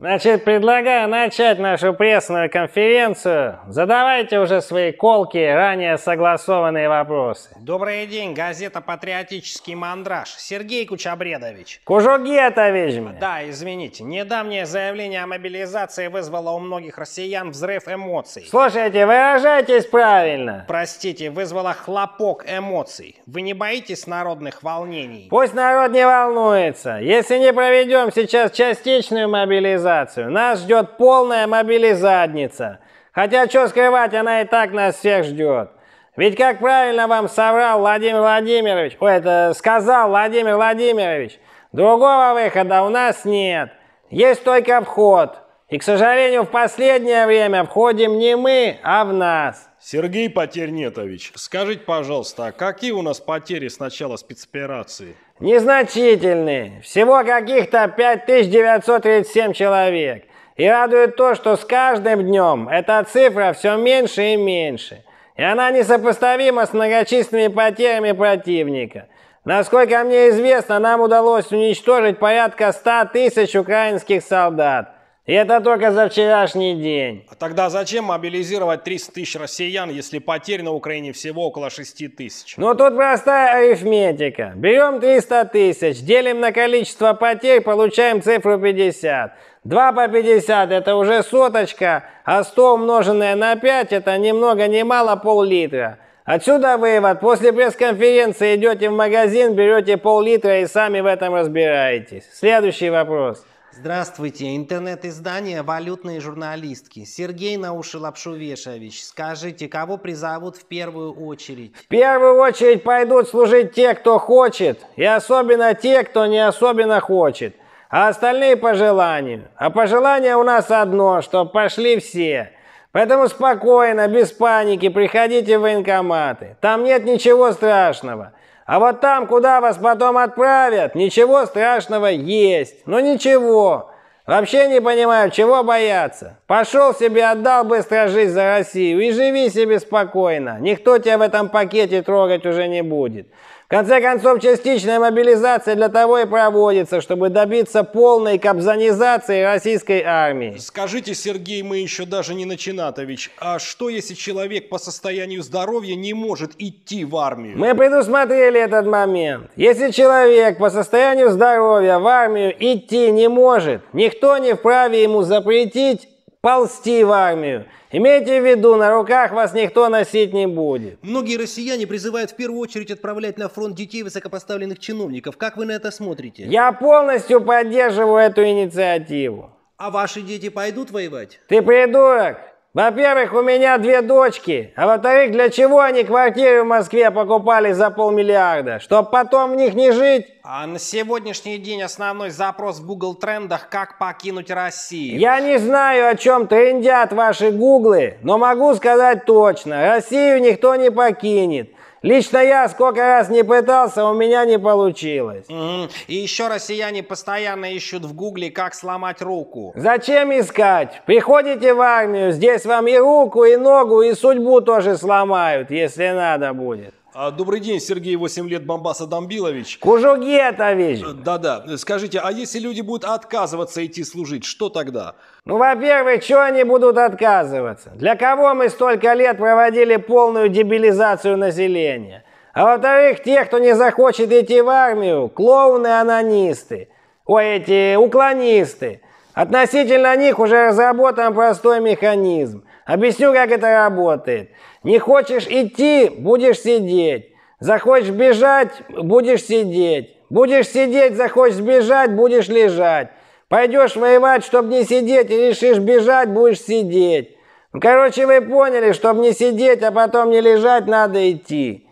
Значит, предлагаю начать нашу пресную конференцию. Задавайте уже свои колки, ранее согласованные вопросы. Добрый день, газета «Патриотический мандраж». Сергей Кучабредович. Кужугетович. Да, извините. Недавнее заявление о мобилизации вызвало у многих россиян взрыв эмоций. Слушайте, выражайтесь правильно. Простите, вызвало хлопок эмоций. Вы не боитесь народных волнений? Пусть народ не волнуется. Если не проведем сейчас частичную мобилизацию, мобилизацию. Нас ждет полная мобилизадница. Хотя, что скрывать, она и так нас всех ждет. Ведь как правильно вам соврал Владимир Владимирович, ой, это сказал Владимир Владимирович, другого выхода у нас нет. Есть только обход. И, к сожалению, в последнее время входим не мы, а в нас. Сергей Потернетович, скажите, пожалуйста, а какие у нас потери с начала спецоперации? Незначительные. Всего каких-то 5937 человек. И радует то, что с каждым днем эта цифра все меньше и меньше. И она несопоставима с многочисленными потерями противника. Насколько мне известно, нам удалось уничтожить порядка 100 тысяч украинских солдат. Это только за вчерашний день. А тогда зачем мобилизировать 300 тысяч россиян, если потерь на Украине всего около 6 тысяч? Ну тут простая арифметика. Берем 300 тысяч, делим на количество потерь, получаем цифру 50. 2 по 50 это уже соточка, а 100 умноженное на 5 это ни много ни мало пол-литра. Отсюда вывод. После пресс-конференции идете в магазин, берете пол-литра и сами в этом разбираетесь. Следующий вопрос. Здравствуйте, интернет-издание «Валютные журналистки». Сергей Науши-Лапшувешевич, скажите, кого призовут в первую очередь? В первую очередь пойдут служить те, кто хочет, и особенно те, кто не особенно хочет. А остальные пожелания. А пожелание у нас одно, что пошли все. Поэтому спокойно, без паники, приходите в военкоматы. Там нет ничего страшного. А вот там, куда вас потом отправят, ничего страшного есть. Ну ничего. Вообще не понимаю, чего бояться. Пошел себе, отдал быстро жизнь за Россию и живи себе спокойно. Никто тебя в этом пакете трогать уже не будет. В конце концов, частичная мобилизация для того и проводится, чтобы добиться полной кобзанизации российской армии. Скажите, Сергей, мы еще даже не начинатович, а что если человек по состоянию здоровья не может идти в армию? Мы предусмотрели этот момент. Если человек по состоянию здоровья в армию идти не может, никто не вправе ему запретить ползти в армию. Имейте в виду, на руках вас никто носить не будет. Многие россияне призывают в первую очередь отправлять на фронт детей высокопоставленных чиновников. Как вы на это смотрите? Я полностью поддерживаю эту инициативу. А ваши дети пойдут воевать? Ты придурок! Во-первых, у меня две дочки. А во-вторых, для чего они квартиры в Москве покупали за полмиллиарда? Чтоб потом в них не жить? А на сегодняшний день основной запрос в Google трендах «Как покинуть Россию?» Я не знаю, о чем трендят ваши гуглы, но могу сказать точно. Россию никто не покинет. Лично я сколько раз не пытался, у меня не получилось. Угу. И еще россияне постоянно ищут в гугле, как сломать руку. Зачем искать? Приходите в армию, здесь вам и руку, и ногу, и судьбу тоже сломают, если надо будет. А, добрый день, Сергей, 8 лет, Бомбаса Дамбилович. Кужугетович. Э, да-да. Э, скажите, а если люди будут отказываться идти служить, что тогда? Ну, во-первых, что они будут отказываться? Для кого мы столько лет проводили полную дебилизацию населения? А во-вторых, те, кто не захочет идти в армию, клоуны-анонисты. Ой, эти уклонисты. Относительно них уже разработан простой механизм. Объясню, как это работает. Не хочешь идти, будешь сидеть. Захочешь бежать, будешь сидеть. Будешь сидеть, захочешь бежать, будешь лежать. Пойдешь воевать, чтобы не сидеть, и решишь бежать, будешь сидеть. Ну, короче, вы поняли, чтобы не сидеть, а потом не лежать, надо идти.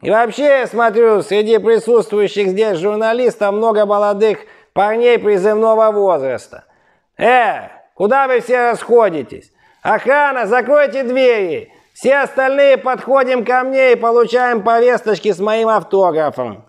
И вообще, я смотрю, среди присутствующих здесь журналистов много молодых парней призывного возраста. Э, куда вы все расходитесь? «Охрана, закройте двери! Все остальные подходим ко мне и получаем повесточки с моим автографом!»